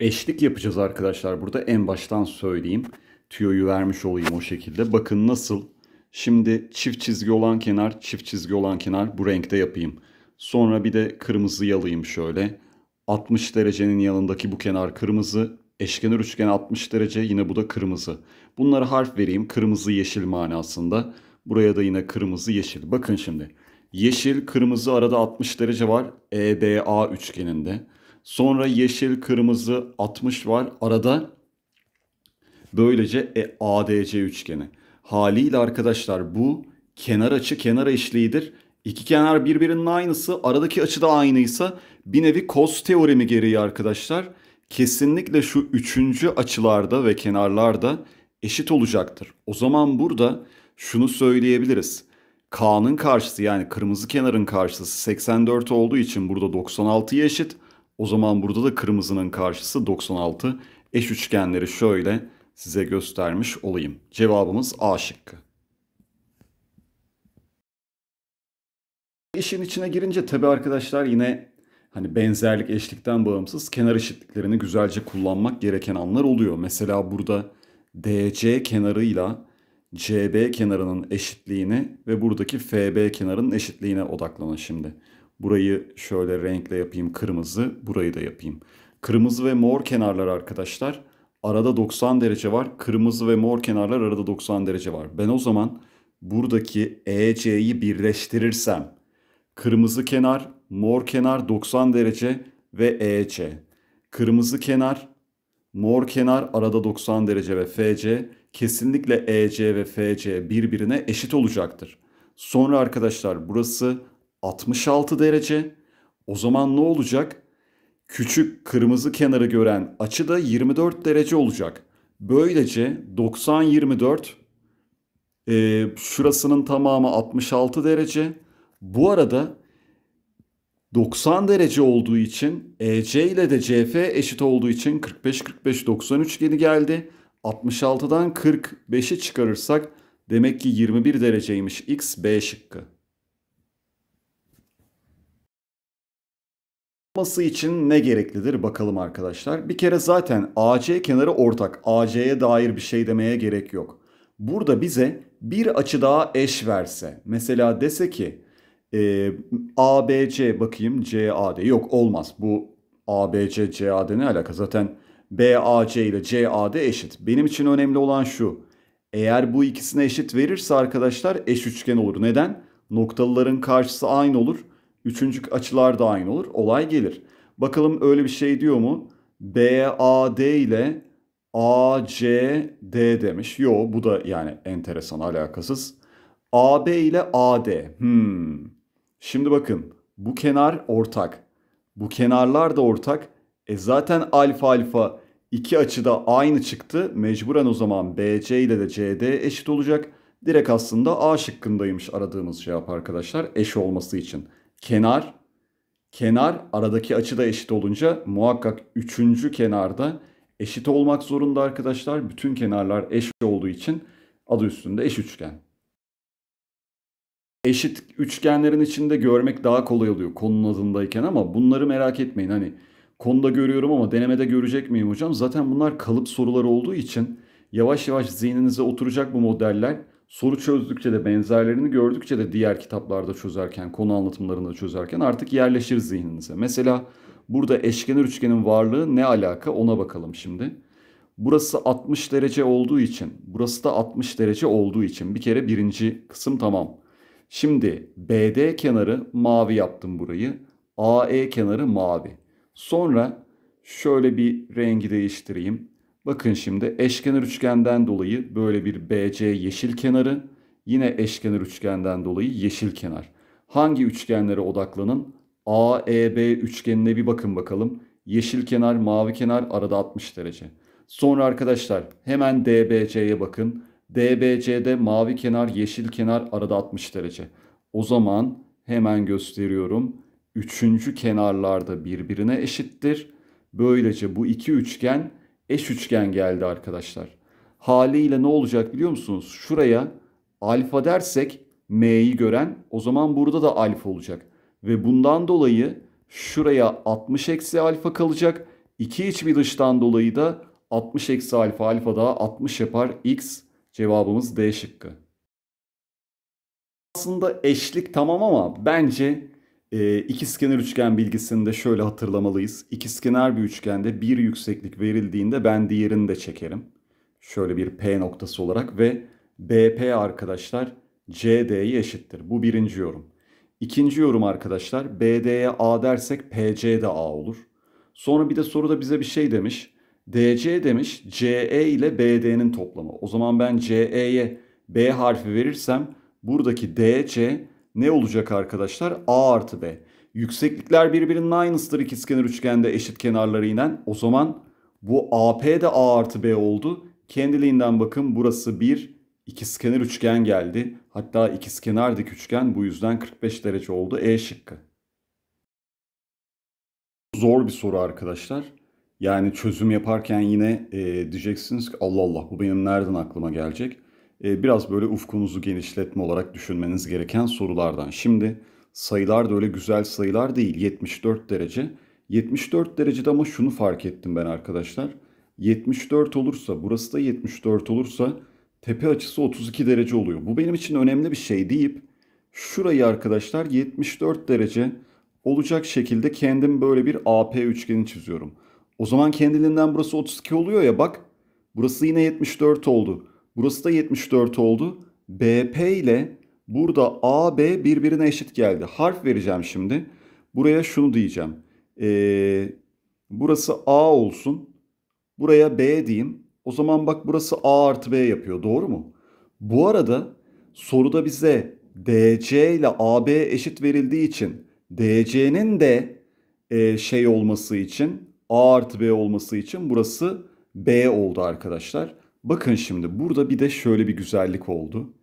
Eşlik yapacağız arkadaşlar burada. En baştan söyleyeyim. Tüyoyu vermiş olayım o şekilde. Bakın nasıl. Şimdi çift çizgi olan kenar, çift çizgi olan kenar bu renkte yapayım. Sonra bir de kırmızı yalayayım şöyle. 60 derecenin yanındaki bu kenar kırmızı. Eşkenar üçgen 60 derece yine bu da kırmızı. Bunlara harf vereyim. Kırmızı yeşil manasında. Buraya da yine kırmızı yeşil. Bakın şimdi. Yeşil kırmızı arada 60 derece var. EBA üçgeninde. Sonra yeşil, kırmızı, 60 var. Arada böylece e, ADC üçgeni. Haliyle arkadaşlar bu kenar açı kenar eşliğidir. İki kenar birbirinin aynısı. Aradaki açı da aynıysa bir nevi kos teoremi gereği arkadaşlar kesinlikle şu üçüncü açılarda ve kenarlarda eşit olacaktır. O zaman burada şunu söyleyebiliriz. K'nın karşısı yani kırmızı kenarın karşısı 84 olduğu için burada 96'ya eşit. O zaman burada da kırmızının karşısı 96. Eş üçgenleri şöyle size göstermiş olayım. Cevabımız A şıkkı. İşin içine girince tabi arkadaşlar yine hani benzerlik eşlikten bağımsız kenar eşitliklerini güzelce kullanmak gereken anlar oluyor. Mesela burada DC kenarıyla CB kenarının eşitliğini ve buradaki FB kenarının eşitliğine odaklanın şimdi. Burayı şöyle renkle yapayım kırmızı. Burayı da yapayım. Kırmızı ve mor kenarlar arkadaşlar. Arada 90 derece var. Kırmızı ve mor kenarlar arada 90 derece var. Ben o zaman buradaki EC'yi birleştirirsem kırmızı kenar, mor kenar 90 derece ve EC. Kırmızı kenar, mor kenar arada 90 derece ve FC kesinlikle EC ve FC birbirine eşit olacaktır. Sonra arkadaşlar burası 66 derece. O zaman ne olacak? Küçük kırmızı kenarı gören açı da 24 derece olacak. Böylece 90-24 e, şurasının tamamı 66 derece. Bu arada 90 derece olduğu için EC ile de CF eşit olduğu için 45-45-90 üçgeni geldi. 66'dan 45'i çıkarırsak demek ki 21 dereceymiş X B şıkkı. yapması için ne gereklidir bakalım arkadaşlar. Bir kere zaten AC kenarı ortak. AC'ye dair bir şey demeye gerek yok. Burada bize bir açı daha eş verse. Mesela dese ki e, ABC bakayım CAD. Yok olmaz. Bu ABC CAD ne alaka? Zaten BAC ile CAD eşit. Benim için önemli olan şu. Eğer bu ikisine eşit verirse arkadaşlar eş üçgen olur. Neden? Noktalıların karşısı aynı olur. Üçüncü açılar da aynı olur. Olay gelir. Bakalım öyle bir şey diyor mu? BAD ile ACD demiş. Yo bu da yani enteresan alakasız. AB ile AD. Hmm. Şimdi bakın bu kenar ortak. Bu kenarlar da ortak. E zaten alfa alfa iki açıda aynı çıktı. Mecburen o zaman BC ile de CD eşit olacak. Direkt aslında A şıkkındaymış aradığımız cevap arkadaşlar eş olması için kenar, kenar aradaki açı da eşit olunca muhakkak üçüncü kenarda eşit olmak zorunda arkadaşlar. Bütün kenarlar eş olduğu için adı üstünde eş üçgen. Eşit üçgenlerin içinde görmek daha kolay oluyor konunun adındayken ama bunları merak etmeyin. Hani konuda görüyorum ama denemede görecek miyim hocam? Zaten bunlar kalıp soruları olduğu için yavaş yavaş zihninize oturacak bu modeller soru çözdükçe de benzerlerini gördükçe de diğer kitaplarda çözerken, konu anlatımlarında çözerken artık yerleşir zihninize. Mesela burada eşkenar üçgenin varlığı ne alaka ona bakalım şimdi. Burası 60 derece olduğu için, burası da 60 derece olduğu için bir kere birinci kısım tamam. Şimdi BD kenarı mavi yaptım burayı. AE kenarı mavi. Sonra şöyle bir rengi değiştireyim. Bakın şimdi eşkenar üçgenden dolayı böyle bir BC yeşil kenarı, yine eşkenar üçgenden dolayı yeşil kenar. Hangi üçgenlere odaklanın? AEB üçgenine bir bakın bakalım. Yeşil kenar, mavi kenar arada 60 derece. Sonra arkadaşlar hemen DBC'ye bakın. DBC'de mavi kenar, yeşil kenar arada 60 derece. O zaman hemen gösteriyorum. Üçüncü kenarlarda birbirine eşittir. Böylece bu iki üçgen eş üçgen geldi arkadaşlar. Haliyle ne olacak biliyor musunuz? Şuraya alfa dersek M'yi gören o zaman burada da alfa olacak. Ve bundan dolayı şuraya 60 eksi alfa kalacak. İki iç bir dıştan dolayı da 60 eksi alfa alfa daha 60 yapar. X cevabımız D şıkkı. Aslında eşlik tamam ama bence e, iki üçgen bilgisini de şöyle hatırlamalıyız. İki skener bir üçgende bir yükseklik verildiğinde ben diğerini de çekerim. Şöyle bir P noktası olarak ve BP arkadaşlar CD'ye eşittir. Bu birinci yorum. İkinci yorum arkadaşlar BD'ye A dersek PC de A olur. Sonra bir de soruda bize bir şey demiş. DC demiş CE ile BD'nin toplamı. O zaman ben CE'ye B harfi verirsem buradaki DC ne olacak arkadaşlar? A artı B. Yükseklikler birbirinin aynısıdır ikizkenar üçgende eşit kenarları inen. O zaman bu AP de A artı B oldu. Kendiliğinden bakın burası bir ikizkenar üçgen geldi. Hatta ikizkenar dik üçgen bu yüzden 45 derece oldu. E şıkkı. Zor bir soru arkadaşlar. Yani çözüm yaparken yine e, diyeceksiniz ki Allah Allah bu benim nereden aklıma gelecek? Ee, biraz böyle ufkunuzu genişletme olarak düşünmeniz gereken sorulardan. Şimdi sayılar da öyle güzel sayılar değil. 74 derece. 74 derecede ama şunu fark ettim ben arkadaşlar. 74 olursa burası da 74 olursa tepe açısı 32 derece oluyor. Bu benim için önemli bir şey deyip şurayı arkadaşlar 74 derece olacak şekilde kendim böyle bir AP üçgeni çiziyorum. O zaman kendiliğinden burası 32 oluyor ya bak. Burası yine 74 oldu. Burası da 74 oldu. BP ile burada AB birbirine eşit geldi. Harf vereceğim şimdi. Buraya şunu diyeceğim. Ee, burası A olsun. Buraya B diyeyim. O zaman bak burası A artı B yapıyor. Doğru mu? Bu arada soruda bize DC ile AB eşit verildiği için DC'nin de e, şey olması için A artı B olması için burası B oldu arkadaşlar. Bakın şimdi burada bir de şöyle bir güzellik oldu.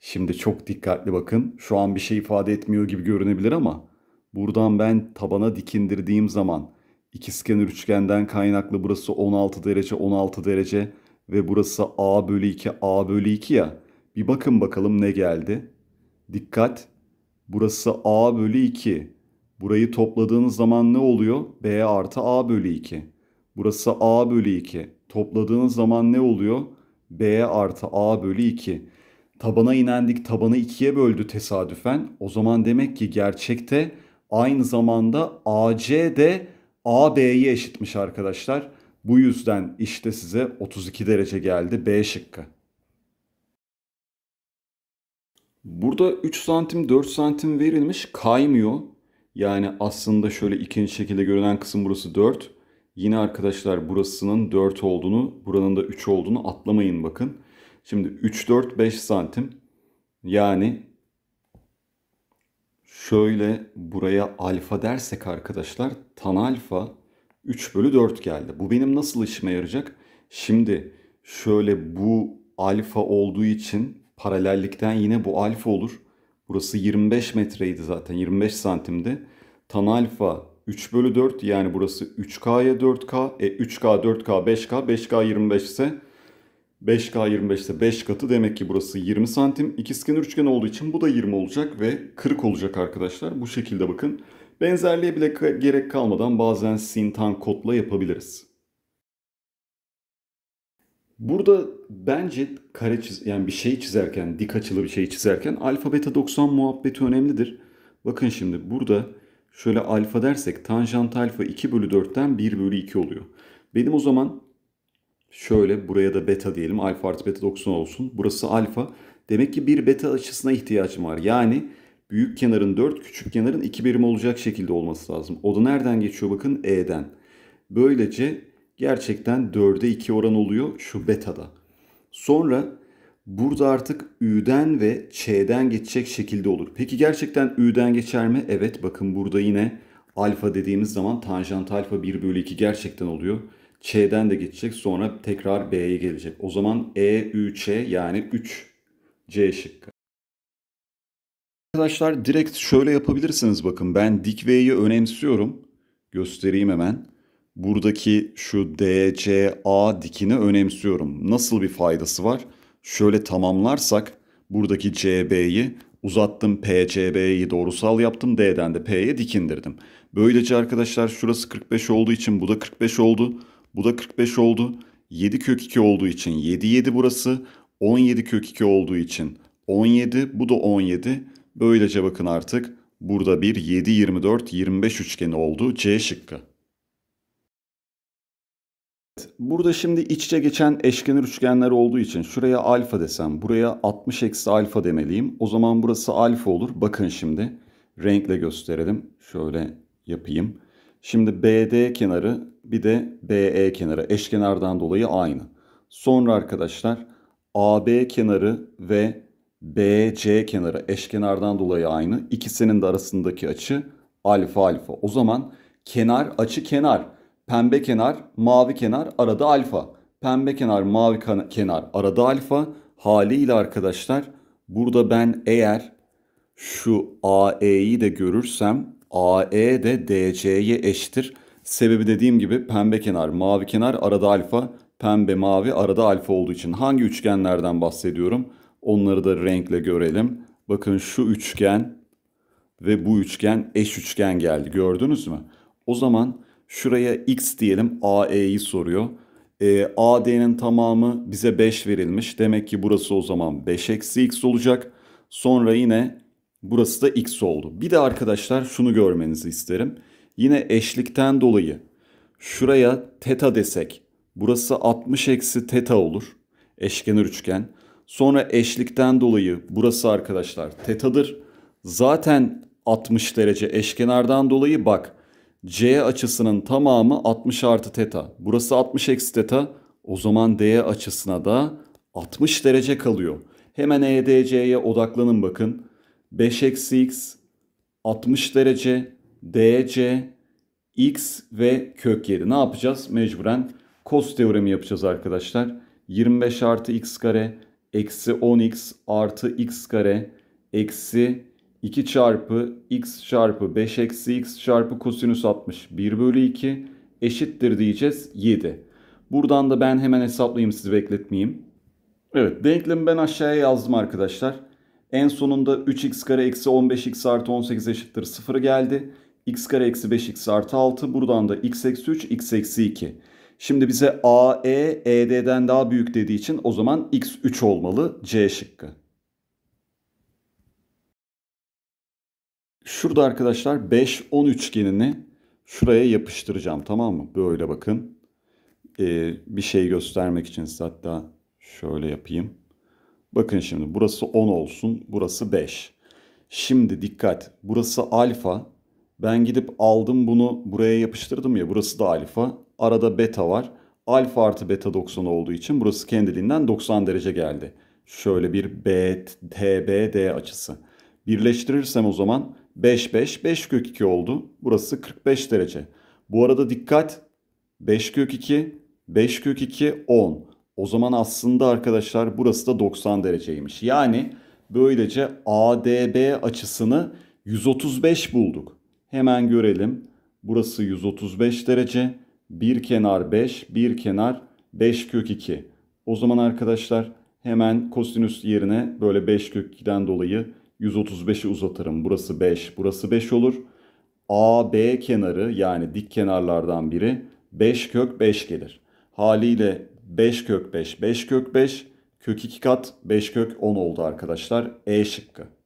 Şimdi çok dikkatli bakın. Şu an bir şey ifade etmiyor gibi görünebilir ama buradan ben tabana dikindirdiğim zaman ikizkenar üçgenden kaynaklı burası 16 derece 16 derece ve burası A bölü 2 A bölü 2 ya. Bir bakın bakalım ne geldi. Dikkat. Burası A bölü 2. Burayı topladığınız zaman ne oluyor? B artı A bölü 2. Burası A bölü 2. Topladığınız zaman ne oluyor? B artı A bölü 2. Tabana inendik tabanı 2'ye böldü tesadüfen. O zaman demek ki gerçekte aynı zamanda AC de AB'ye eşitmiş arkadaşlar. Bu yüzden işte size 32 derece geldi B şıkkı. Burada 3 santim 4 santim verilmiş kaymıyor. Yani aslında şöyle ikinci şekilde görünen kısım burası 4. Yine arkadaşlar burasının 4 olduğunu, buranın da 3 olduğunu atlamayın bakın. Şimdi 3, 4, 5 santim. Yani şöyle buraya alfa dersek arkadaşlar tan alfa 3 bölü 4 geldi. Bu benim nasıl işime yarayacak? Şimdi şöyle bu alfa olduğu için paralellikten yine bu alfa olur. Burası 25 metreydi zaten 25 santimde. Tan alfa 3 bölü 4 yani burası 3K'ya 4K. E 3K 4K 5K 5K 25 ise 5K 25 ise 5 katı demek ki burası 20 santim. İkizkenar üçgen olduğu için bu da 20 olacak ve 40 olacak arkadaşlar. Bu şekilde bakın. Benzerliğe bile gerek kalmadan bazen sin tan kotla yapabiliriz. Burada bence kare çiz yani bir şey çizerken, dik açılı bir şey çizerken alfa beta 90 muhabbeti önemlidir. Bakın şimdi burada Şöyle alfa dersek tanjant alfa 2 bölü 4'ten 1 bölü 2 oluyor. Benim o zaman şöyle buraya da beta diyelim. Alfa artı beta 90 olsun. Burası alfa. Demek ki bir beta açısına ihtiyacım var. Yani büyük kenarın 4, küçük kenarın 2 birim olacak şekilde olması lazım. O da nereden geçiyor bakın? E'den. Böylece gerçekten 4'e 2 oran oluyor şu betada. Sonra Burada artık Ü'den ve Ç'den geçecek şekilde olur. Peki gerçekten Ü'den geçer mi? Evet bakın burada yine alfa dediğimiz zaman tanjant alfa 1 bölü 2 gerçekten oluyor. Ç'den de geçecek sonra tekrar B'ye gelecek. O zaman E, Ü, Ç yani 3 C şıkkı. Arkadaşlar direkt şöyle yapabilirsiniz bakın ben dik V'yi önemsiyorum. Göstereyim hemen. Buradaki şu D, C, A dikini önemsiyorum. Nasıl bir faydası var? şöyle tamamlarsak buradaki CB'yi uzattım PCB'yi doğrusal yaptım D'den de P'ye dikindirdim. Böylece arkadaşlar şurası 45 olduğu için bu da 45 oldu. Bu da 45 oldu. 7 kök 2 olduğu için 7 7 burası. 17 kök 2 olduğu için 17 bu da 17. Böylece bakın artık burada bir 7 24 25 üçgeni oldu C şıkkı. Burada şimdi iç içe geçen eşkenar üçgenler olduğu için şuraya alfa desem buraya 60 eksi alfa demeliyim. O zaman burası alfa olur. Bakın şimdi renkle gösterelim. Şöyle yapayım. Şimdi BD kenarı bir de BE kenarı eşkenardan dolayı aynı. Sonra arkadaşlar AB kenarı ve BC kenarı eşkenardan dolayı aynı. İkisinin de arasındaki açı alfa alfa. O zaman kenar açı kenar. Pembe kenar, mavi kenar, arada alfa. Pembe kenar, mavi kenar, arada alfa. Haliyle arkadaşlar burada ben eğer şu AE'yi de görürsem AE de DC'ye eşittir. Sebebi dediğim gibi pembe kenar, mavi kenar, arada alfa, pembe, mavi, arada alfa olduğu için hangi üçgenlerden bahsediyorum? Onları da renkle görelim. Bakın şu üçgen ve bu üçgen eş üçgen geldi. Gördünüz mü? O zaman Şuraya x diyelim AE'yi soruyor. E, ee, AD'nin tamamı bize 5 verilmiş. Demek ki burası o zaman 5 eksi x olacak. Sonra yine burası da x oldu. Bir de arkadaşlar şunu görmenizi isterim. Yine eşlikten dolayı şuraya teta desek burası 60 eksi teta olur. Eşkenar üçgen. Sonra eşlikten dolayı burası arkadaşlar tetadır. Zaten 60 derece eşkenardan dolayı bak C açısının tamamı 60 artı teta. Burası 60 eksi teta. O zaman D açısına da 60 derece kalıyor. Hemen EDC'ye odaklanın bakın. 5 eksi x 60 derece DC x ve kök 7. Ne yapacağız? Mecburen kos teoremi yapacağız arkadaşlar. 25 artı x kare eksi 10x artı x kare eksi 2 çarpı x çarpı 5 eksi x çarpı kosinüs 60 1 bölü 2 eşittir diyeceğiz 7. Buradan da ben hemen hesaplayayım sizi bekletmeyeyim. Evet denklemi ben aşağıya yazdım arkadaşlar. En sonunda 3x kare eksi 15x artı 18 eşittir 0 geldi. x kare eksi 5x artı 6 buradan da x eksi 3 x eksi 2. Şimdi bize AE ED'den daha büyük dediği için o zaman x 3 olmalı C şıkkı. Şurada arkadaşlar 5-10 üçgenini şuraya yapıştıracağım tamam mı? Böyle bakın. Ee, bir şey göstermek için size hatta şöyle yapayım. Bakın şimdi burası 10 olsun. Burası 5. Şimdi dikkat. Burası alfa. Ben gidip aldım bunu buraya yapıştırdım ya. Burası da alfa. Arada beta var. Alfa artı beta 90 olduğu için burası kendiliğinden 90 derece geldi. Şöyle bir B, t b d açısı. Birleştirirsem o zaman 5, 5, 5 kök 2 oldu. Burası 45 derece. Bu arada dikkat 5 kök 2, 5 kök 2 10. O zaman aslında arkadaşlar burası da 90 dereceymiş. Yani böylece ADB açısını 135 bulduk. Hemen görelim. Burası 135 derece. Bir kenar 5, bir kenar 5 kök 2. O zaman arkadaşlar hemen kosinüs yerine böyle 5 kök 2'den dolayı 135'i uzatırım. Burası 5, burası 5 olur. AB kenarı yani dik kenarlardan biri 5 kök 5 gelir. Haliyle 5 kök 5, 5 kök 5, kök 2 kat 5 kök 10 oldu arkadaşlar. E şıkkı.